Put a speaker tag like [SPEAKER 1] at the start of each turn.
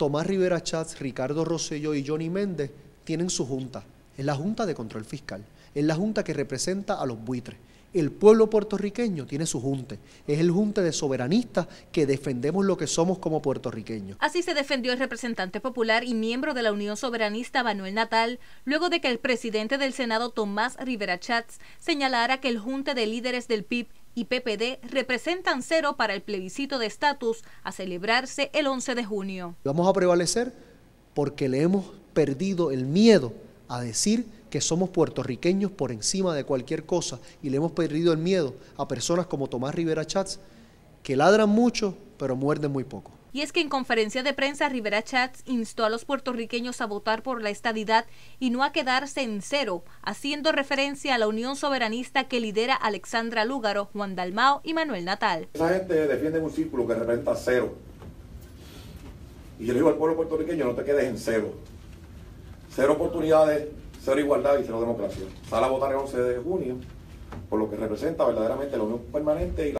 [SPEAKER 1] Tomás Rivera Chats, Ricardo Rosselló y Johnny Méndez tienen su junta. Es la Junta de Control Fiscal. Es la junta que representa a los buitres. El pueblo puertorriqueño tiene su junta, Es el junte de soberanistas que defendemos lo que somos como puertorriqueños.
[SPEAKER 2] Así se defendió el representante popular y miembro de la Unión Soberanista Manuel Natal, luego de que el presidente del Senado Tomás Rivera Chats señalara que el junte de líderes del PIB y PPD representan cero para el plebiscito de estatus a celebrarse el 11 de junio.
[SPEAKER 1] Vamos a prevalecer porque le hemos perdido el miedo a decir que somos puertorriqueños por encima de cualquier cosa y le hemos perdido el miedo a personas como Tomás Rivera Chats que ladran mucho pero muerden muy poco.
[SPEAKER 2] Y es que en conferencia de prensa Rivera Chats instó a los puertorriqueños a votar por la estadidad y no a quedarse en cero, haciendo referencia a la unión soberanista que lidera Alexandra Lúgaro, Juan Dalmao y Manuel Natal.
[SPEAKER 3] Esa gente defiende un círculo que representa cero. Y yo le digo al pueblo puertorriqueño, no te quedes en cero. Cero oportunidades, cero igualdad y cero democracia. Sal a votar el 11 de junio por lo que representa verdaderamente la unión permanente y la